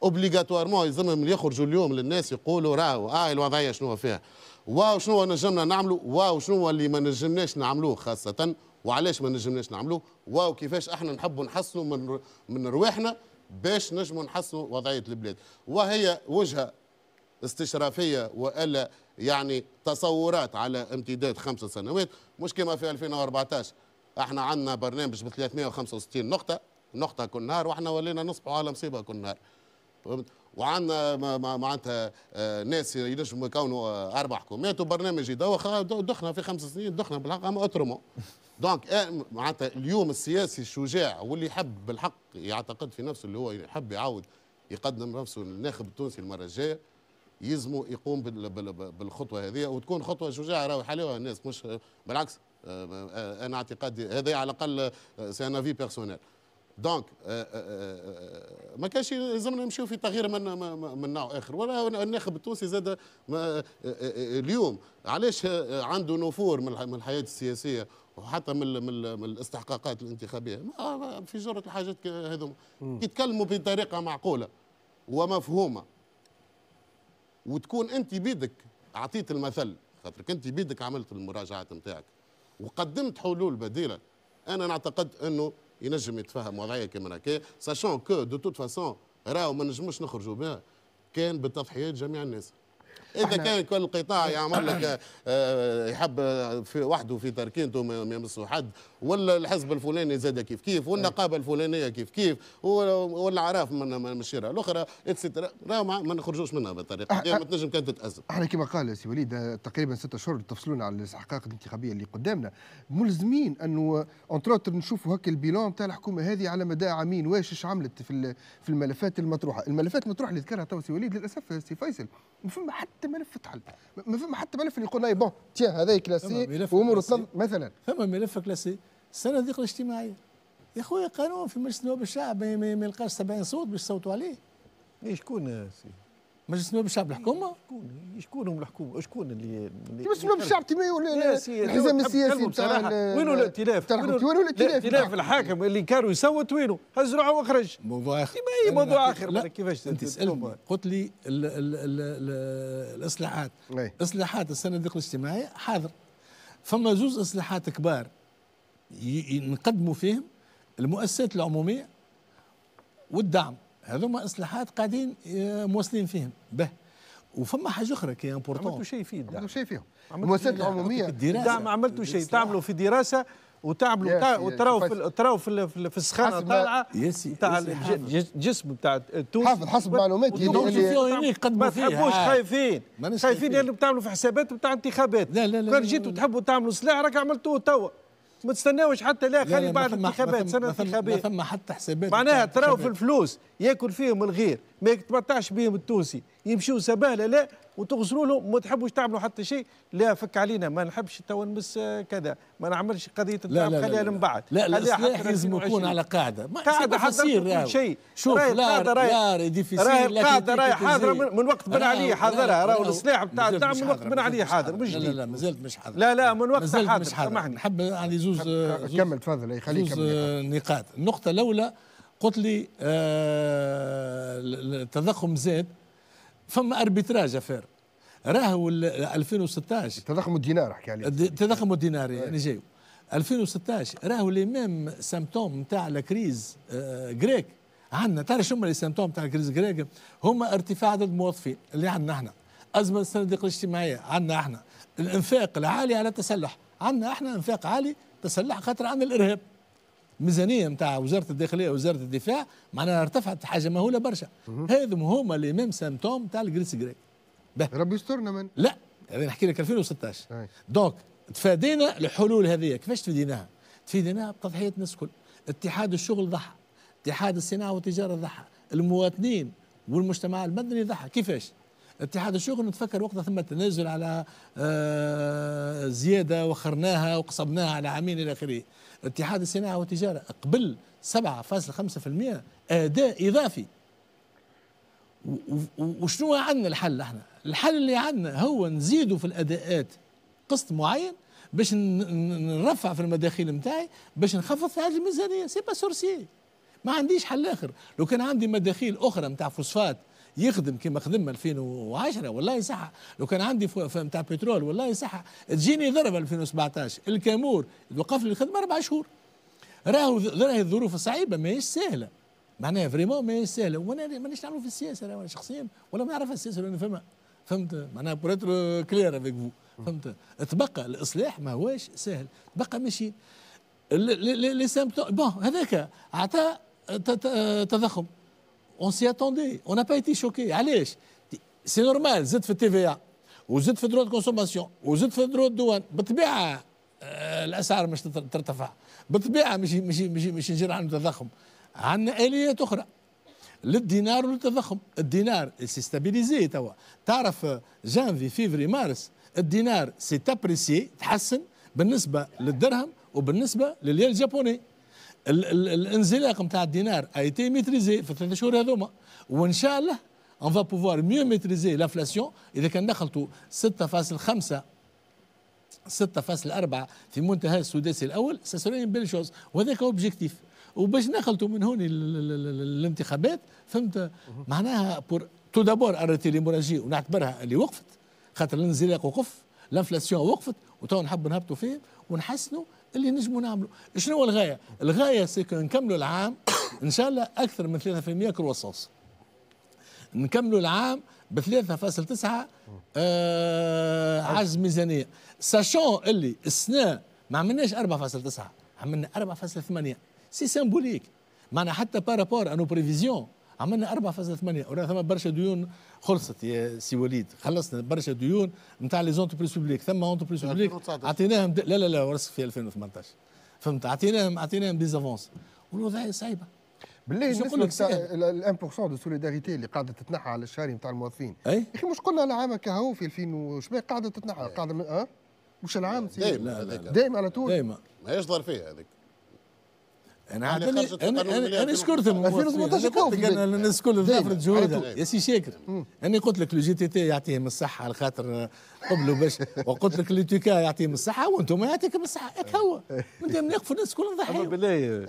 اوبليغاتوارمون يلزمهم يخرجوا اليوم للناس يقولوا راهو اه الوضعيه شنو فيها واو شنو نجمنا نعملوا واو شنو اللي ما نجمناش نعملوه خاصه وعلاش ما نجمناش نعملوه واو كيفاش احنا نحبوا نحسنوا من من رواحنا باش نجموا نحسنوا وضعيه البلاد وهي وجهه استشرافيه والا يعني تصورات على امتداد خمس سنوات مش كما في 2014 احنا عندنا برنامج ب 365 نقطه نقطه كل نهار واحنا ولينا نصبحوا على مصيبه كل نهار وعندنا آه، معناتها آه، ناس ينجموا يكونوا آه، اربع حكومات وبرنامج يدوخ دخنا في خمس سنين دخنا بالحق اما اترموا دونك معناتها اليوم السياسي الشجاع واللي يحب بالحق يعتقد في نفسه اللي هو يحب يعاود يقدم نفسه للناخب التونسي المره الجايه يلزموا يقوم بالخطوه هذه وتكون خطوه شجاعه راهو حلاوه الناس مش بالعكس انا اعتقادي هذا على الاقل سي ان افي بيرسونيل دونك آه، آه، آه، ما كانش لازمنا نمشيو في تغيير من من نوع اخر ولا الناخب التونسي زاد اليوم علاش عنده نفور من الحياه السياسيه وحتى من, من الاستحقاقات الانتخابيه في جره الحاجات هذوما يتكلموا بطريقه معقوله ومفهومه وتكون انت بيدك اعطيت المثل خاطرك انت بيدك عملت المراجعات نتاعك وقدمت حلول بديله انا نعتقد انه ينجم يتفهم وضعيه كيما هكا ساشون كو دو توت فاسون راهو ما نجموش نخرجوا بها كان بتضحيات جميع الناس اذا كان كل قطاع يعمل لك آه، آه، يحب في وحده في تركينته ما يمسه حد ولا الحزب الفلاني زاد كيف كيف إيه. والنقابه الفلانيه كيف كيف والعراف من الشارع الاخرى اتسترا ما نخرجوش منها بالطريقه دي ما تنجم كانت تتازم احنا كما قال سي وليد آه، تقريبا ستة اشهر تفصلونا على الاستحقاقات الانتخابيه اللي قدامنا ملزمين انه اونتروتر نشوفوا هكا البيلون تاع الحكومه هذه على مدى عامين واش اش عملت في في الملفات المطروحه الملفات المطروحه اللي ذكرها تو سي وليد للاسف سي فيصل ما فما حتى حتى ملف تحل ما فما حتى ملف اللي يقول اي بون تي هذا كلاسي وامور مثلا ثم ملف كلاسي ذيك الاجتماعيه يا خويا قانون في مجلس النواب الشعب ما يلقاش 70 صوت باش يصوتوا عليه شكون سي مجلس النواب الشعب الحكومه شكون شكون هم الحكومه شكون اللي مجلس النواب الشعب تيمي الحزام السياسي بتاع وينو الائتلاف وينو الائتلاف الائتلاف نعم. الحاكم اللي كانوا يصوت وينو هز روحه واخرج موضوع اخر موضوع اخر كيفاش انت سالت قلت لي الاصلاحات اصلاحات الصناديق الاجتماعيه حاضر فما زوز اصلاحات كبار نقدموا فيهم المؤسسات العموميه والدعم هذوما اصلاحات قاعدين آه، موصلين فيهم به وفما حاجه اخرى كي امبورتون عملتوا شيء فيه عملتوا شيء فيهم المؤسسات العموميه دعم عملتوا شيء تعملوا في دراسه وتعملوا وتراو في تراو في, في السخانه طالعه تاع الجسم تاع التونس حسب حسب معلوماتي يعني آه. اللي ما تحبوش خايفين خايفين لانه بتعملوا في حسابات بتاع انتخابات لا لا لا كان جيتوا تحبوا تعملوا سلاح راك عملتوه توا ما تستناوش حتى لا خلي بعد الانتخابات سنه انتخابيه ثم حتى حسابات معناها تراو في الفلوس ياكل فيهم الغير ما يتمتعش بهم التونسي يمشوا سباله لا وتغزروا له ما تحبوش تعملوا حتى شيء لا فك علينا ما نحبش تو نمس كذا ما نعملش قضيه الدعم خليها من بعد لا لا الاصلاح لازم يكون على قاعده ما قاعده حتى شيء شوف لا لا ديفيسيل قاعده راهي حاضره من وقت بن علي حاضرها راهو الاصلاح بتاع الدعم من وقت بن علي حاضر مش لا لا ما زلت مش حاضر لا لا من وقت حاضر سامحني نحب عندي زوز آه، كمل تفضل خليك نقاط النقطه آه، الاولى قلت لي التضخم آه، زاد فما اربيتراج افير راهو 2016 التضخم الدينار حكى عليه التضخم الديناري يعني جاي 2016 راهو لي ميم سيمبتوم نتاع كريز آه، غريك عندنا تعرف شو هما لي سيمبتوم نتاع الكريز غريك هما ارتفاع عدد الموظفين اللي عندنا احنا ازمه الصناديق الاجتماعيه عندنا احنا الانفاق العالي على التسلح عندنا احنا انفاق عالي تسلح خاطر عندنا الارهاب الميزانيه نتاع وزاره الداخليه ووزاره الدفاع معناها ارتفعت حاجه مهوله برشا هذم هما لي ميم سيمتوم تاع الجريس جري ربي يسترنا من لا هذا نحكي لك 2016 أي. دونك تفادينا الحلول هذه كيفاش تفيديناها؟ تفيديناها بتضحيه الناس الكل اتحاد الشغل ضحى اتحاد الصناعه والتجاره ضحى المواطنين والمجتمع المدني ضحى كيفاش؟ اتحاد الشغل نتفكر وقتها ثم تنازل على آه، زياده وخرناها وقصبناها على عامين الى اخره اتحاد الصناعه والتجاره قبل 7.5% اداء اضافي وشنو عندنا الحل احنا الحل اللي عندنا هو نزيدوا في الاداءات قسط معين باش نرفع في المداخيل نتاعي باش نخفض في هذه الميزانيه سي با سورسي ما عنديش حل اخر لو كان عندي مداخيل اخرى نتاع فوسفات يخدم كما خدم 2010 والله يصح لو كان عندي نتاع بترول والله يصح تجيني ضربه 2017 الكامور وقف لي الخدمه اربع شهور راهو راهي الظروف صعيبه ماهيش سهله معناها فريمون ماهيش سهله وانا مانيش نعرف في السياسه انا شخصيا ولا ما نعرف السياسه ولا فما فهمت معناها بور اتر كلير افيك فو فهمت تبقى الاصلاح ماهواش سهل تبقى ماشي لي سامبتوم بون هذاك عطاه تضخم on سي اتوندي On n'a با ايتي شوكي علاش سي نورمال زدت في التي في ا وزدت في درو كونسوماسيون وزدت في درو الدوان بالطبيعه الاسعار مش ترتفع بالطبيعه مش مش مش مش نجير عن التضخم عندنا اليات اخرى للدينار وللتضخم الدينار سي ستابيليزي توا تعرف جانفي فيفري مارس الدينار سي تابريسي تحسن بالنسبه للدرهم وبالنسبه للين الجابوني الانزلاق نتاع الدينار اي تي ميتريزي في الثلاث شهور هذوما وان شاء الله اون فا بوفوار ميو ميتريزي لافلاسيون اذا كان دخلتوا 6.5 6.4 في منتهى السداسي الاول سيسري بيل شوز وهذاك اوبجيكتيف وباش نخلطوا من هوني الانتخابات فهمت معناها بور تو دابور ارتي ليموراجي ونعتبرها اللي وقفت خاطر الانزلاق وقف الانفلاسيون وقفت وتو نحب نهبطوا فيه ونحسنوا اللي نجموا نعملوا شنو هو الغايه الغايه سيكو نكملوا العام ان شاء الله اكثر من 3% كروسوس نكملوا العام ب 3.9 آه عجز ميزانيه ساشون اللي السنه ما عملناش 4.9 عملنا 4.8 سي سيمبوليك معنا حتى بارابور انو بريفيزيون عملنا 4.8 ورا ثم برشا ديون خلصت يا سي وليد خلصنا برشا ديون نتاع لي زونتربريز بوبليك ثم اونتربريز بوبليك اعطيناهم لا لا لا ورسك في 2018 فهمت عطيناهم دي ديزافونس والوضعيه صعيبه بالله نقول لك الان بورسون دو سوليداريتي اللي قاعده تتنحى على الشهري نتاع الموظفين اي اخي مش قلنا العام كهو في 2000 وشباك قاعده تتنحى قاعده من اه مش العام دائما دائما على طول دائما ما ظرفيه فيها هذيك انا انا انا, أنا, أنا شكرتهم 2018 قلت لك انا الكل نفرض جهودها يا سي شاكر انا قلت لك لو جي تي تي يعطيهم الصحه على خاطر قبلوا باش وقلت لك لي تيكا يعطيهم الصحه وانتم يعطيكم الصحه هكا هو انت نقفوا الناس كل نضحي بالله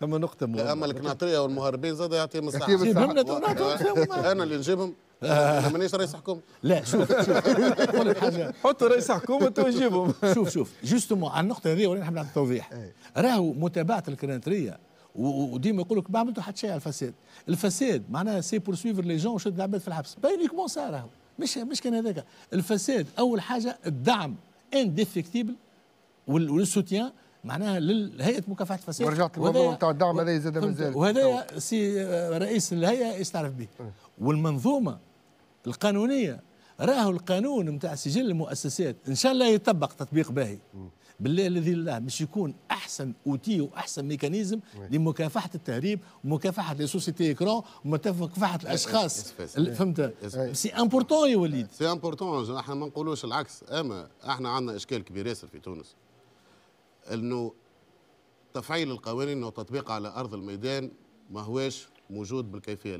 ثم نقطه مهمه اما الكناطريه والمهربين زاد يعطيهم الصحه انا اللي نجيبهم آه. مانيش رئيس حكومه لا شوف نقول لك حاجه حطوا رئيس حكومه وجيبهم شوف شوف جوستومون على النقطه هذه وين نحب نعطي توضيح إيه. راهو متابعه الكرنتريه وديما يقول لك ما عملتوا حتى شيء على الفساد الفساد معناها سي بورسويفر لي جون وشد العباد في الحبس باينيكمون سا راهو مش مش كان هذاك الفساد اول حاجه الدعم انديفكتيبل والسوتيان معناها لهيئه مكافحه الفساد ورجعت الموضوع نتاع الدعم هذا زاد من ذلك وهذا سي رئيس الهيئه يستعرف به والمنظومه القانونيه راهو القانون نتاع سجل المؤسسات ان شاء الله يطبق تطبيق باهي بالله الذي الله مش يكون احسن اوتي واحسن ميكانيزم لمكافحه التهريب ومكافحه لي سوسيتي كرون ومكافحه الاشخاص فهمت سي امبورتون يا وليد سي امبورتون احنا ما نقولوش العكس اما احنا عندنا اشكال كبير ياسر في تونس انه تفعيل القوانين وتطبيقها على ارض الميدان ما هواش موجود بالكيفيه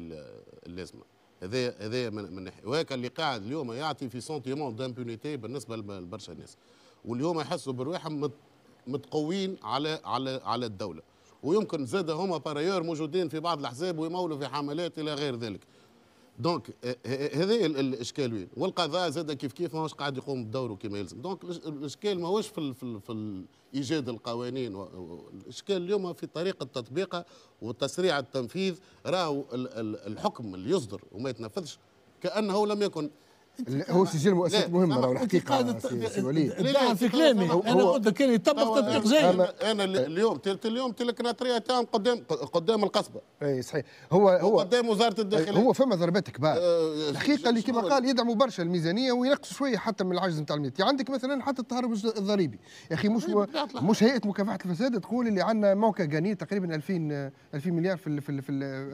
اللازمه هذا هذا من ناحيه وهيك اللي قاعد اليوم يعطي في سونتيمون دامبونيتي بالنسبه لبرشا ناس واليوم يحسوا برواحهم متقوين على على على الدوله ويمكن زاد هما بارايور موجودين في بعض الاحزاب ويمولوا في حملات الى غير ذلك دونك هذه الاشكال وين والقضاء زاد كيف كيف ماهوش قاعد يقوم بدوره كما يلزم دونك الاشكال ماهوش في في, في ايجاد القوانين الاشكال اليوم في طريقه تطبيقها وتسريع التنفيذ راهو الحكم اللي يصدر وما يتنفذش كانه لم يكن هو سجل مؤسسات مهمه راهو الحقيقه سي وليد في كلامي انا قلت كان يطبق تطبيق زي انا, أنا اليوم تلت اليوم تلك تاعهم قدام قدام القصبه اي صحيح هو هو قدام وزاره الداخليه هو فما ضربات كبار الحقيقه أه، اللي كما قال يدعموا برشا الميزانيه وينقصوا شويه حتى من العجز نتاع الميزانيه يعني عندك مثلا حتى التهرب الضريبي يا اخي مش طيب، مش هيئه مكافحه الفساد تقول اللي عندنا موقع غني تقريبا 2000 2000 مليار في في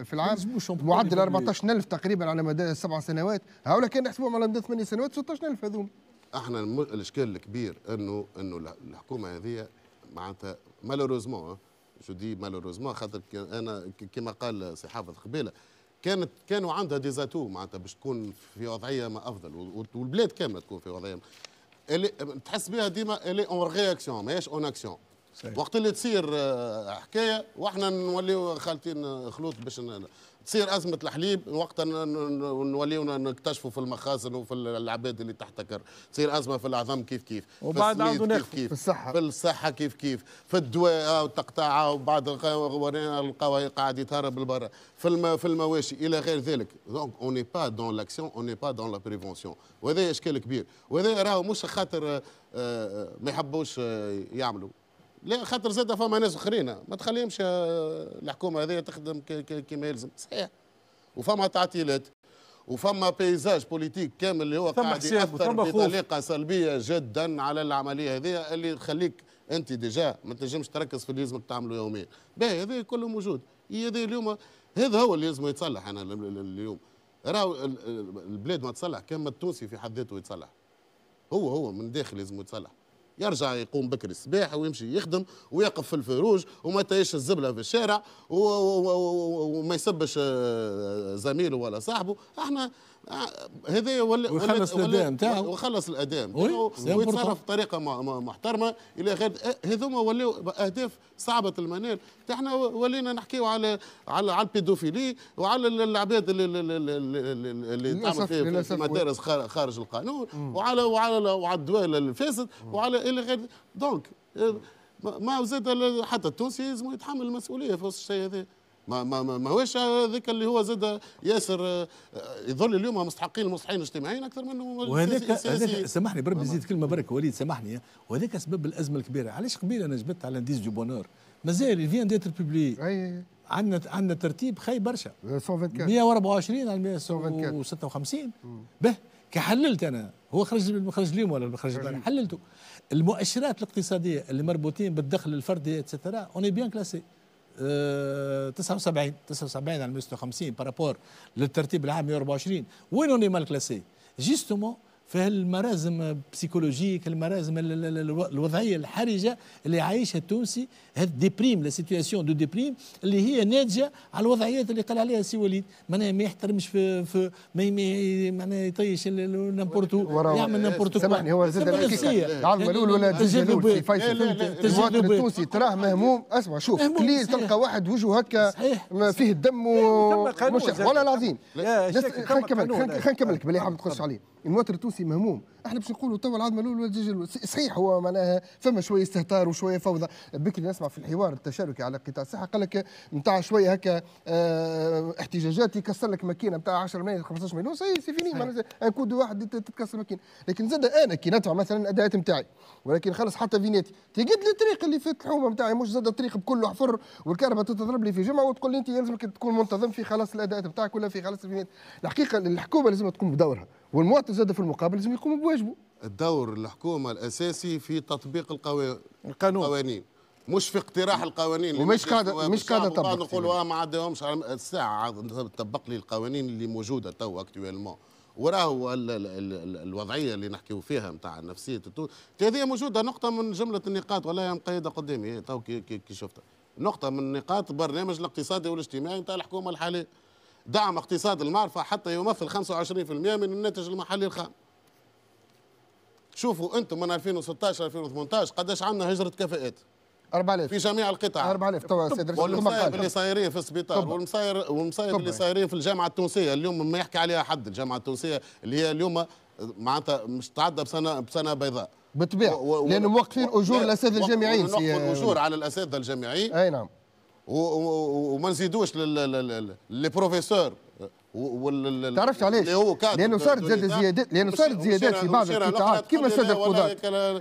في العام معدل 14000 تقريبا على مدى سبع سنوات هؤلاء كان يحسبوهم على لمده ثمان سنوات 16000 هذوما احنا الاشكال الكبير انه انه الحكومه هذه معناتها مالوروزمون جو دي مالوروزمون خاطر انا كما قال سي حافظ قبيله كانت كانوا عندها ديزاتو معناتها باش تكون في وضعيه ما افضل والبلاد كامله تكون في وضعيه تحس بها ديما الي اون رياكسيون ماهيش اون اكسيون وقت اللي تصير آه، حكايه واحنا نوليو خالطين خلوط باش تصير ازمه الحليب وقت نوليو نكتشفوا في المخازن وفي العباد اللي تحتكر تصير ازمه في العظام كيف كيف وبعد عاودوا كيف كيف في الصحه في الصحه كيف كيف في الدواء والتقطاعه وبعد ورينا القواي قاعد يتهرب لبرا في الم... في المواشي الى غير ذلك دونك اون با دون لاكسيون اون با دون لا بريفونسيون وهذا اشكال كبير وهذا راهو مش خاطر آه، آه، ما يحبوش آه، يعملوا لا خاطر زاد فما ناس اخرين ما تخليهمش آه، الحكومه هذه تخدم كما يلزم صحيح وفما تعطيلات وفما بيزاج بوليتيك كامل اللي هو قاعد ياثر بطريقه سلبيه جدا على العمليه هذه اللي تخليك انت ديجا ما تنجمش تركز في اللي لازمك تعمله يوميا باهي هذا كله موجود هذا اليوم هذا هو اللي لازم يتصلح انا اليوم راهو البلاد ما تصلح كان التونسي في حد ذاته يتصلح هو هو من داخل لازم يتصلح يرجع يقوم بكري الصباح ويمشي يخدم ويقف في الفروج وما تايش الزبله في الشارع وما يسبش آه، زميله ولا صاحبه احنا آه، هذا وخلص الاداء نتاعو وخلص الاداء ويتصرف بطريقه محترمه الى غير آه، هذوما ولاو اهداف صعبه المنال احنا ولينا نحكيو على على على البيدوفيلي وعلى العباد اللي, اللي تعمل في, في مدارس خارج القانون وعلى وعلى وعلى الدول الفاسد وعلى الى غير دونك آه، ما زاد حتى التونسي لازم يتحمل المسؤوليه في الشيء هذا ما ما ما هوش هذاك اللي هو زاد ياسر آه، يظل اليوم مستحقين المصلحين الاجتماعيين اكثر منه وهذاك سامحني بربي زيد كلمه برك وليد سامحني وهذاك سبب الازمه الكبيره علاش قبيله انا جبت على ديز دو بونور مازال فيان ديتر بوبلي عندنا عندنا ترتيب خي برشا 124 آه، على 156 به كحللت انا هو خرج خرج اليوم ولا خرج حللته المؤشرات الاقتصاديه اللي مربوطين بالدخل الفردي اتسترا اوني بيان كلاسي 79 آه، 79 على 150 بارابور للترتيب العام 124 وين اوني مال كلاسي جيستومون في المرازم بسيكولوجيك المرازم الوضعيه الحرجه اللي عايشها التونسي هذا ديبريم لا سيتياسيون دو ديبريم اللي هي ناتجه على الوضعيات اللي قال عليها سي وليد معناها ما يحترمش في, في ما معناها يطيش نامبورتو يعمل نامبورتو سامحني هو زاد عظمه الاول ولا تجاذب في فيصل المواطن التونسي تراه مهموم اسمع شوف قليل تلقى واحد وجهه هكا فيه الدم والله العظيم خلينا نكمل خلينا نكمل بالله حاب تخش عليه الموتر التونسي مهموم احنا باش نقولوا توا العظمه الاولى الدجاج صحيح هو معناها فما شويه استهتار وشويه فوضى بكري نسمع في الحوار التشاركي على قطاع الصحه قال لك نتاع شويه هكا اه احتجاجات يكسر لك ماكينه نتاع 10 ملايين 15 مليون سي سي فيني معناها كود واحد تتكسر ماكينه لكن زاد انا كي ندفع مثلا الاداءات نتاعي ولكن خلص حتى فينيتي تقد لي الطريق اللي فات الحومه نتاعي مش زاد الطريق بكله حفر والكهرباء تضرب لي في جمعه وتقول لي انت لازمك تكون منتظم في خلاص الاداءات نتاعك ولا في خلاص الفينات الحقيقه الحكومه لازم تقوم بدورها والمواطن زاد في المقابل لازم يقوم واجبه الدور الحكومه الاساسي في تطبيق القوانين القانون القوانين مش في اقتراح القوانين ومش قاعده مش قاعده تطبق نقول اه يعني. ما عندهمش الساعه تطبق لي القوانين اللي موجوده تو اكتويلمون وراهو الوضعيه اللي نحكيو فيها نتاع نفسيه التونس هذه موجوده نقطه من جمله النقاط والله مقيده قدامي تو كي شفتها نقطه من نقاط برنامج الاقتصادي والاجتماعي نتاع الحكومه الحاليه دعم اقتصاد المعرفه حتى يمثل 25% من الناتج المحلي الخام شوفوا انتم من 2016 2018 قداش عندنا هجره كفاءات 4000 في جميع القطع 4000 توا سيدي والمصايب اللي صايرين في السبيطار والمصاير والمصايب اللي صايرين في الجامعه التونسيه اليوم ما يحكي عليها حد الجامعه التونسيه اللي هي اليوم معناتها مش تعدى بسنه بسنه بيضاء بالطبيعه و... لانه موقفين اجور الاساتذه الجامعيين نوقفوا الاجور على الاساتذه الجامعيين اي نعم وما نزيدوش للي بروفيسور وال تعرفش علاش؟ لانه صارت زاد زيادات لانه صارت زيادات في بعض القطاعات كما الساده القضاة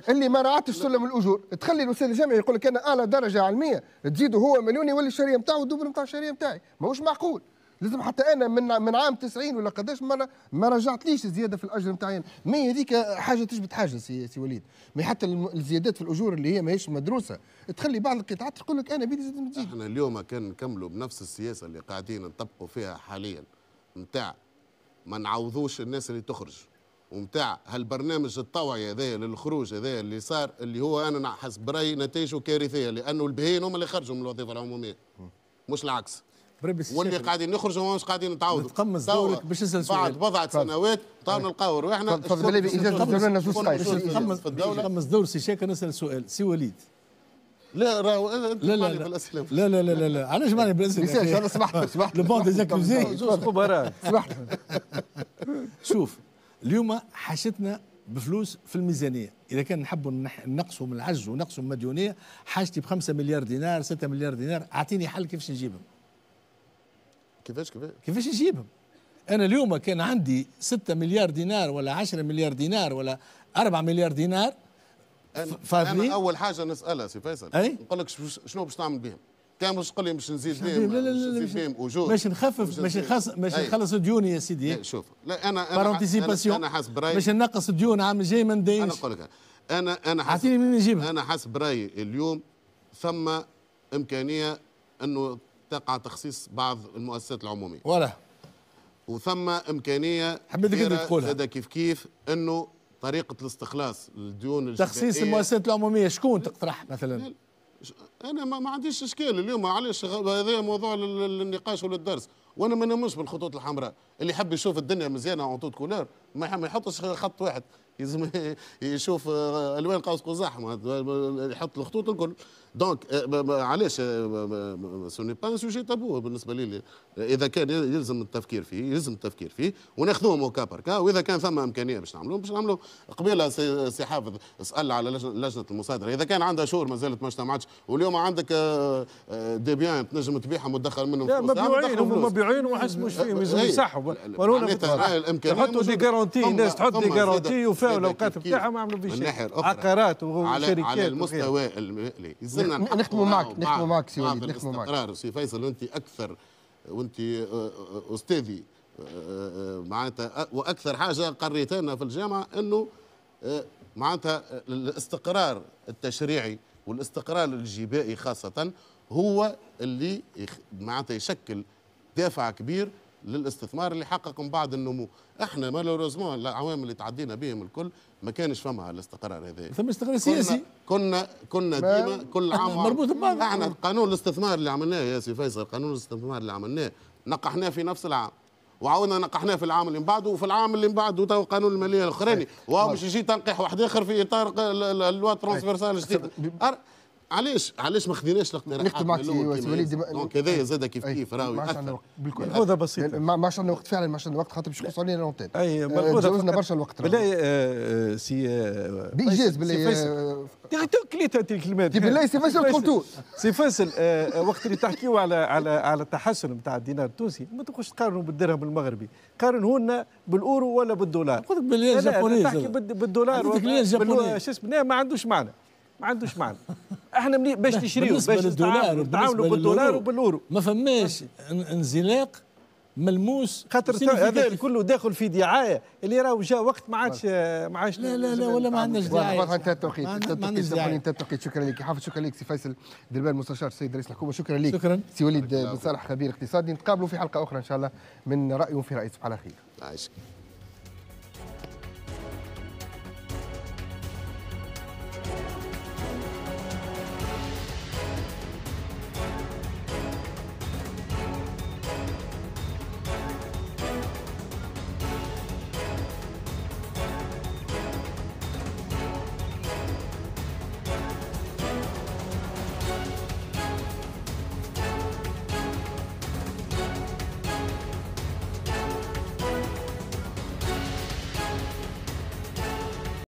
اللي ما راعتش سلم الاجور تخلي الاستاذ الجامعي يقول لك انا اعلى درجه علميه تزيده هو مليون يولي الشريه نتاعه الدوبل نتاع الشريه نتاعي ماهوش معقول لازم حتى انا من من عام 90 ولا قداش مره ما رجعتليش زياده في الاجر نتاعي ما هذيك حاجه تجبد حاجه سي, سي وليد ما حتى الزيادات في الاجور اللي هي ماهيش مدروسه تخلي بعض القطاعات تقول لك انا بدي زيد احنا اليوم كان نكملوا بنفس السياسه اللي قاعدين نطبقوا فيها حاليا نتاع ما نعوضوش الناس اللي تخرج ومتاع هالبرنامج الطوعي هذايا للخروج هذايا اللي صار اللي هو أنا حسب رأيي نتائجه كارثية لأنه البهين هم اللي خرجوا من الوظيفة العمومية مش العكس واللي قاعدين نخرجوا مش قاعدين نتعوضوا تقمص دورك باش نسال سؤال بعد بضعة سنوات طارنا القهر روحنا تفضل اذا لنا زوج تقمص دور سي شاكر نسال سؤال سي وليد لا راهو انا لا لا لا بالاسئله لا لا لا لا علاش ماني بالاسئله انا سمحت سمحت لو بون ديزاكوزي زوج خبراء سمحت شوف اليوم حاجتنا بفلوس في الميزانيه اذا كان نحبوا نقصوا من العجز ونقصوا من المديونيه حاجتي ب 5 مليار دينار 6 مليار دينار اعطيني حل كيفاش نجيبهم كيفاش كيفاش كيفاش نجيبهم انا اليوم كان عندي 6 مليار دينار ولا 10 مليار دينار ولا 4 مليار دينار فاضيين أنا اول حاجه نسالها سي فيصل نقول لك شنو باش نعمل بهم كان باش تقول لي باش نزيد بهم لا لا لا باش بهم باش نخفف باش نخلص باش نخلص ديوني يا سيدي شوف لا انا انا انا حسب رايي باش ننقص الديون عام الجاي ما ندينش انا نقول لك انا انا حسب اعطيني منين نجيبها انا حسب رايي اليوم ثم امكانيه انه تقع تخصيص بعض المؤسسات العموميه ولا وثم امكانيه حبيت تقولها هذا كيف كيف انه طريقه الاستخلاص الديون تخصيص المؤسسات العموميه شكون تقترح مثلا انا ما, ما عنديش اشكال اليوم علاش هذا موضوع للنقاش وللدرس وانا ما نمش بالخطوط الحمراء اللي يحب يشوف الدنيا مزيانه اون توت كولور ما يحطش خط واحد يلزم يشوف آه، الوان قوس قزح يحط الخطوط الكل دونك علاش سوني با سوجي تابو بالنسبه لي اذا كان يلزم التفكير فيه يلزم التفكير فيه مو كابر بركا واذا كان ثم امكانيه باش نعملوه باش نعملوه قبيله سي حافظ سال على لجنه المصادره اذا كان عندها شهور ما زالت ما اجتمعتش واليوم اليوم عندك آه، آه، بيان تنجم تبيعها وتدخل منهم لا مبيوعين هم مبيوعين وما يحسبوش فيهم لازم يصحوا يحطوا دي جارونتي الناس تحط دي جارونتي وفاو الاوقات بتاعهم ما عملوا في شيء عقارات وشركات على المستوى المالي نخدموا معك نخدموا معك سي وليد نخدموا معك الاستقرار سي فيصل انت اكثر وانت آه، استاذي معناتها واكثر حاجه قريتها في الجامعه انه معناتها الاستقرار التشريعي والاستقرار الجبائي خاصة هو اللي معناتها يشكل دافع كبير للاستثمار اللي حقق من بعد النمو احنا مالوريزمون العوامل اللي تعدينا بهم الكل ما كانش فما الاستقرار هذا ثم استقرار سياسي كنا كنا ديما كل عام مربوط احنا قانون الاستثمار اللي عملناه يا سي فيصل قانون الاستثمار اللي عملناه نقحناه في نفس العام وعاونا نقحناه في العام اللي بعده وفي العام اللي بعده تو قانون الماليه الاخراني طيب. وهو باش يجي تنقيح واحد اخر في اطار اللواء ترونسفيرسال طيب. الجديد طيب. علاش علاش ما خديناش الاقتراحات نكتب معك وليد دونك هذايا زاد كيف كيف راهو وقت بالكل هذا بسيطه ما عندنا وقت فعلا ما عندنا وقت خاطر باش يقصوا علينا لونتين اي تجاوزنا آه، برشا الوقت بالله سي بايجاز بالله كليت انت الكلمات بالله سي فيصل قلتو سي فيصل آه، آه، وقت اللي تحكيو على على على التحسن نتاع الدينار التونسي ما تبقوش تقارنوا بالدرهم المغربي قارن لنا بالاورو ولا بالدولار قلت بالليل جابونيز تحكي بالدولار شو اسمه ما عندوش معنى ما عندوش معنى احنا باش نشريو باش نتعاملوا بالدولار وبالاورو ما فماش انزلاق ملموس خاطر هذا كله داخل في دعايه اللي راهو جا وقت ما عادش ما عادش لا لا لا ولا ما عندناش دعايه واضح انت التوقيت انت التوقيت شكرا لك حافظ شكرا لك سي فيصل دربال مستشار السيد رئيس الحكومه شكرا لك شكرا سي وليد بن آه، صالح خبير اقتصادي نتقابلوا في حلقه اخرى ان شاء الله من راي في راي صباح على خير